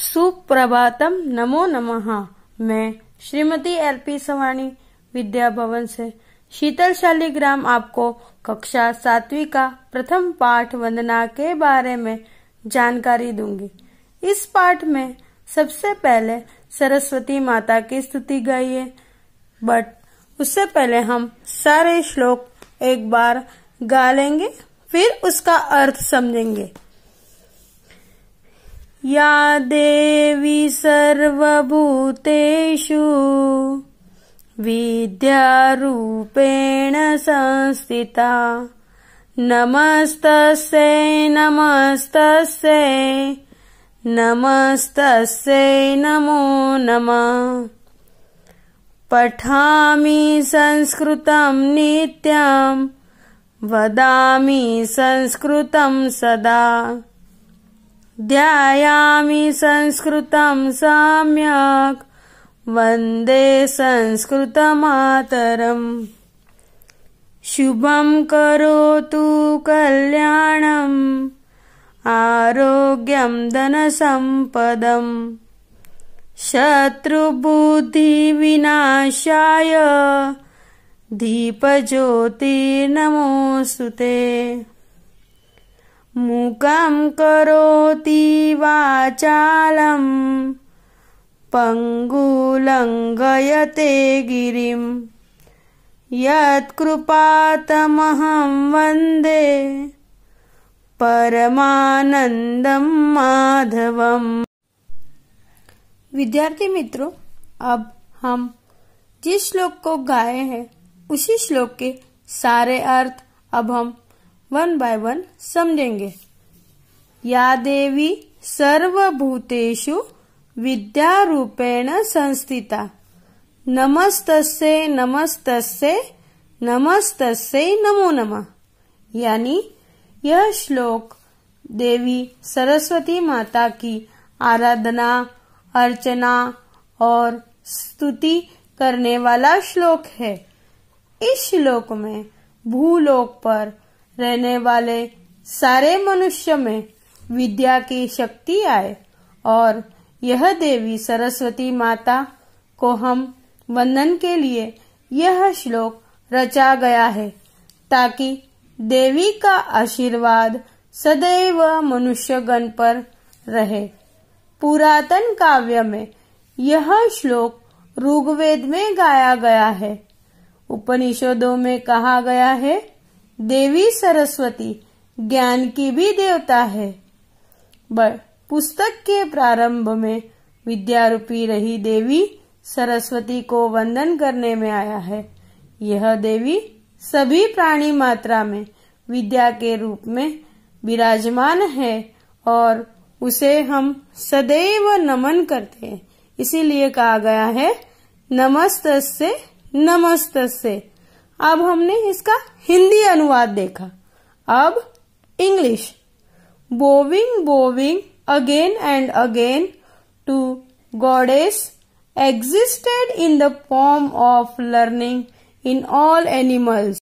सुप्रभातम नमो नमः मैं श्रीमती एलपी सवाणी विद्या भवन से शीतलशाली ग्राम आपको कक्षा सातवीं का प्रथम पाठ वंदना के बारे में जानकारी दूंगी इस पाठ में सबसे पहले सरस्वती माता की स्तुति है बट उससे पहले हम सारे श्लोक एक बार गा लेंगे फिर उसका अर्थ समझेंगे या देवी सर्वभूतेषु विद्यारूपेण संस्थिता नमो नमः पठामि संस्कृतं नित्यं वदामि संस्कृतं सदा ध्यायामि संस्कृतं सम्यक् वन्दे संस्कृतमातरम् शुभम् करोतु कल्याणम् आरोग्यम् धनसम्पदम् शत्रुबुद्धिविनाशाय दीपज्योतिर्नमोऽस्तु ते मुकं करोति वाचालम् पङ्गुलङ्गयते गिरिं यत्कृपातमहं वन्दे परमानंदम माधवम विद्यार्थी मित्रों अब हम जिस श्लोक को गाए हैं उसी श्लोक के सारे अर्थ अब हम वन बाय वन समझेंगे या देवी सर्वभूतेषु विद्या रूपेण संस्थिता नमस्तस्य नमस्तस्य नमस्तस्य नमो नमः यानी यह श्लोक देवी सरस्वती माता की आराधना अर्चना और स्तुति करने वाला श्लोक है इस श्लोक में भूलोक पर रहने वाले सारे मनुष्य में विद्या की शक्ति आए और यह देवी सरस्वती माता को हम वंदन के लिए यह श्लोक रचा गया है ताकि देवी का आशीर्वाद सदैव मनुष्यगण पर रहे पुरातन काव्य में यह श्लोक ऋग्वेद में गाया गया है उपनिषदों में कहा गया है देवी सरस्वती ज्ञान की भी देवता है पुस्तक के प्रारंभ में विद्यारूपी रही देवी सरस्वती को वंदन करने में आया है यह देवी सभी प्राणी मात्रा में विद्या के रूप में विराजमान है और उसे हम सदैव नमन करते हैं इसीलिए कहा गया है नमस्त से नमस्त से अब हमने इसका हिंदी अनुवाद देखा अब English bowing bowing again and again to goddess existed in the form of learning in all animals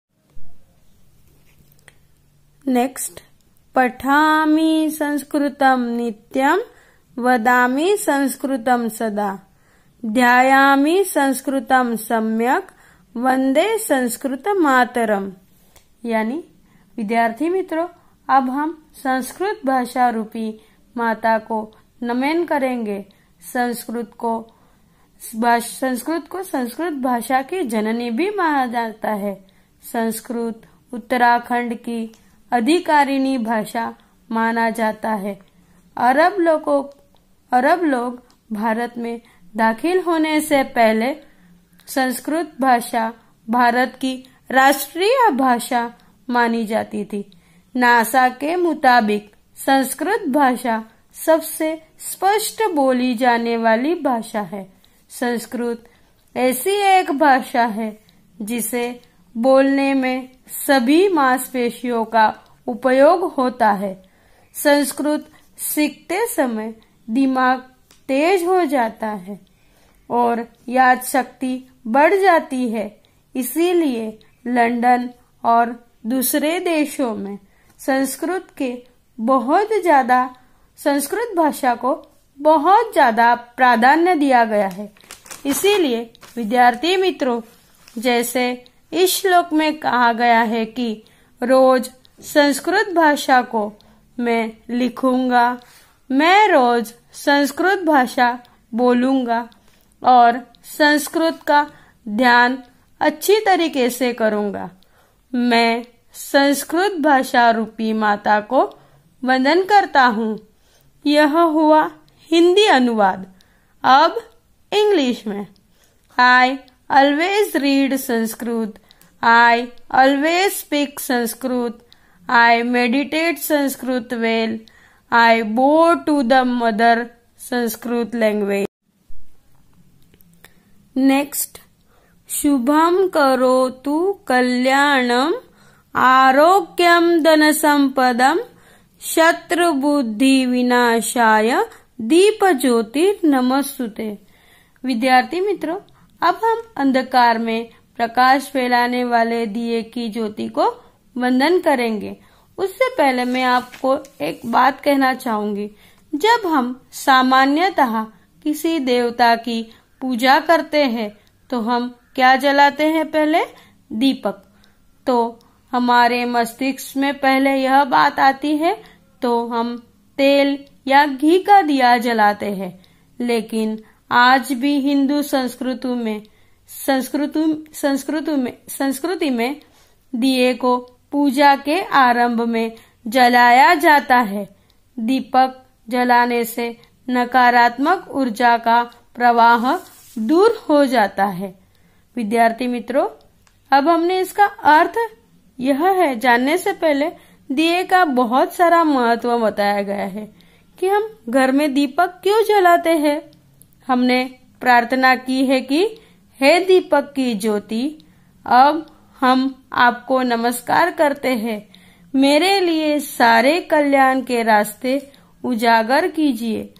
next पठामी संस्कृतम नित्यम वदामी संस्कृतम सदा ध्यायामी संस्कृतम सम्यक वंदे संस्कृत मातरम यानी विद्यार्थी मित्रों अब हम संस्कृत भाषा रूपी माता को नमन करेंगे संस्कृत को संस्कृत को संस्कृत भाषा की जननी भी माना जाता है संस्कृत उत्तराखंड की अधिकारिणी भाषा माना जाता है अरब लोगों अरब लोग भारत में दाखिल होने से पहले संस्कृत भाषा भारत की राष्ट्रीय भाषा मानी जाती थी नासा के मुताबिक संस्कृत भाषा सबसे स्पष्ट बोली जाने वाली भाषा है संस्कृत ऐसी एक भाषा है जिसे बोलने में सभी मांसपेशियों का उपयोग होता है संस्कृत सीखते समय दिमाग तेज हो जाता है और याद शक्ति बढ़ जाती है इसीलिए लंदन और दूसरे देशों में संस्कृत के बहुत ज़्यादा संस्कृत भाषा को बहुत ज़्यादा प्राधान्य दिया गया है इसीलिए विद्यार्थी मित्रों जैसे इस श्लोक में कहा गया है कि रोज संस्कृत भाषा को मैं लिखूंगा मैं रोज संस्कृत भाषा बोलूंगा और संस्कृत का ध्यान अच्छी तरीके से करूंगा मैं संस्कृत भाषा रूपी माता को वंदन करता हूँ यह हुआ हिंदी अनुवाद अब इंग्लिश में I always read Sanskrit I always speak Sanskrit I meditate Sanskrit well I bow to the mother Sanskrit language next शुभम करोतु कल्याणम आरोग्यम धन संपदम शत्रु बुद्धि विनाशाय दीप ज्योतिर नमस्ते विद्यार्थी मित्रों अब हम अंधकार में प्रकाश फैलाने वाले दिए की ज्योति को वंदन करेंगे उससे पहले मैं आपको एक बात कहना चाहूंगी जब हम सामान्यतः किसी देवता की पूजा करते हैं तो हम क्या जलाते हैं पहले दीपक तो हमारे मस्तिष्क में पहले यह बात आती है तो हम तेल या घी का दिया जलाते हैं लेकिन आज भी हिंदू संस्कृति में संस्कृति संस्कृति में संस्कृति में दिए को पूजा के आरंभ में जलाया जाता है दीपक जलाने से नकारात्मक ऊर्जा का प्रवाह दूर हो जाता है विद्यार्थी मित्रों अब हमने इसका अर्थ यह है जानने से पहले दिए का बहुत सारा महत्व बताया गया है कि हम घर में दीपक क्यों जलाते हैं हमने प्रार्थना की है कि हे दीपक की ज्योति अब हम आपको नमस्कार करते हैं मेरे लिए सारे कल्याण के रास्ते उजागर कीजिए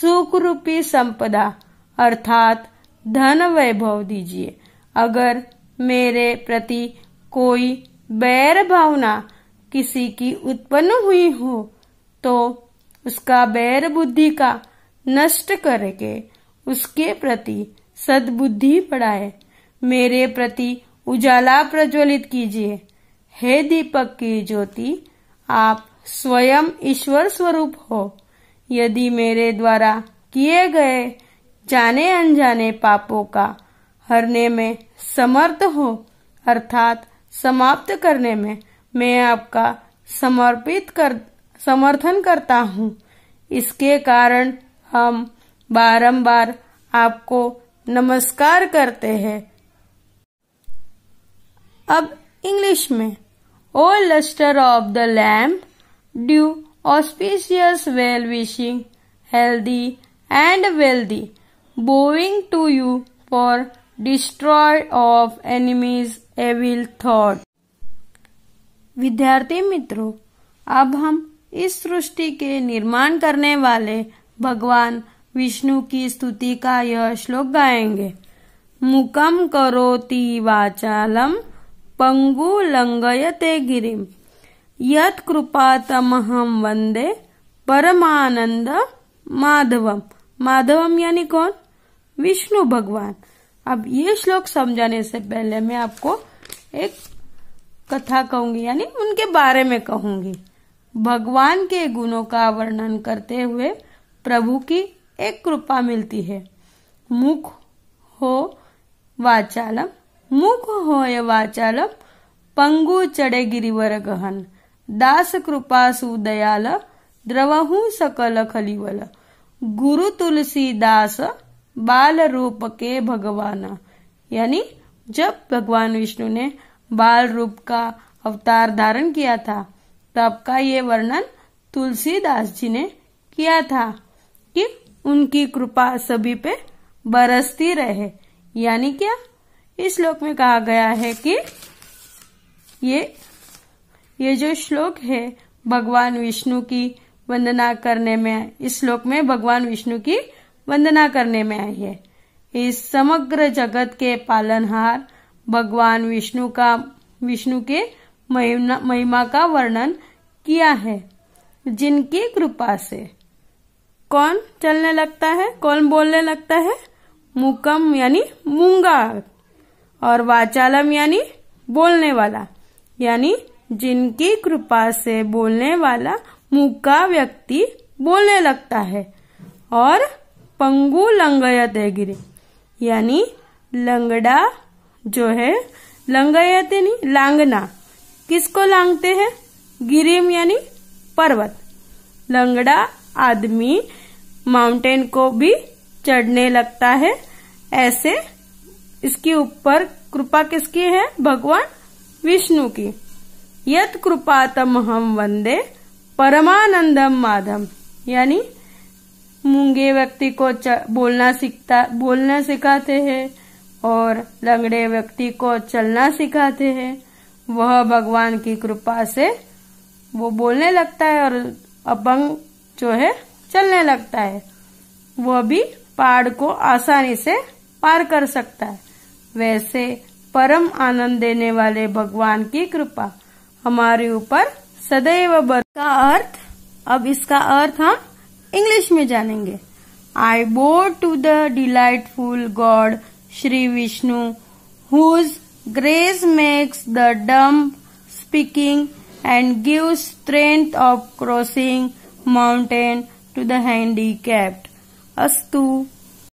सुख रूपी संपदा अर्थात धन वैभव दीजिए अगर मेरे प्रति कोई बैर भावना किसी की उत्पन्न हुई हो तो उसका बैर बुद्धि का नष्ट करके उसके प्रति सद्बुद्धि पढ़ाए मेरे प्रति उजाला प्रज्वलित कीजिए हे दीपक की ज्योति आप स्वयं ईश्वर स्वरूप हो यदि मेरे द्वारा किए गए जाने अनजाने पापों का हरने में समर्थ हो अर्थात समाप्त करने में मैं आपका समर्पित कर समर्थन करता हूँ इसके कारण हम बारंबार आपको नमस्कार करते हैं अब इंग्लिश में O lustre of the lamp due auspicious well wishing healthy and wealthy bowing to you for destroy of enemies evil thought. विद्यार्थी मित्रों अब हम इस सृष्टि के निर्माण करने वाले भगवान विष्णु की स्तुति का यह श्लोक गाएंगे मुकम करोति वाचालम पंगु लंगयते गिरिम यत कृपा तमहम वंदे परमानंद माधवम माधवम यानी कौन विष्णु भगवान अब ये श्लोक समझाने से पहले मैं आपको एक कथा कहूंगी यानी उनके बारे में कहूंगी भगवान के गुणों का वर्णन करते हुए प्रभु की एक कृपा मिलती है मुख हो वाचालम मुख हो ये वाचालम पंगु चढ़े गिरिवर गहन दास कृपा सुदयाल द्रवहु सकल खलिवल गुरु तुलसी दास बाल रूप के भगवान यानी जब भगवान विष्णु ने बाल रूप का अवतार धारण किया था तब का ये वर्णन तुलसीदास जी ने किया था कि उनकी कृपा सभी पे बरसती रहे यानी क्या इस श्लोक में कहा गया है कि ये ये जो श्लोक है भगवान विष्णु की वंदना करने में इस श्लोक में भगवान विष्णु की वंदना करने में आई है इस समग्र जगत के पालनहार भगवान विष्णु का विष्णु के महिमा का वर्णन किया है जिनकी कृपा से कौन चलने लगता है कौन बोलने लगता है मुकम यानी मूंगा और वाचालम यानी बोलने वाला यानी जिनकी कृपा से बोलने वाला मुक्का व्यक्ति बोलने लगता है और पंगु लंगयत है गिरे यानी लंगड़ा जो है लंगयत यानी लांगना किसको लांगते हैं गिरिम यानी पर्वत लंगड़ा आदमी माउंटेन को भी चढ़ने लगता है ऐसे इसके ऊपर कृपा किसकी है भगवान विष्णु की यत कृपातम हम वंदे परमानंदम माधम यानी मूंगे व्यक्ति को बोलना सीखता बोलना सिखाते हैं और लंगड़े व्यक्ति को चलना सिखाते हैं वह भगवान की कृपा से वो बोलने लगता है और अपंग जो है चलने लगता है वह भी पहाड़ को आसानी से पार कर सकता है वैसे परम आनंद देने वाले भगवान की कृपा हमारे ऊपर सदैव बर का अर्थ अब इसका अर्थ हम इंग्लिश में जानेंगे I bow to the delightful god Shri Vishnu whose grace makes the dumb speaking and give strength of crossing mountain to the handicapped अस्तू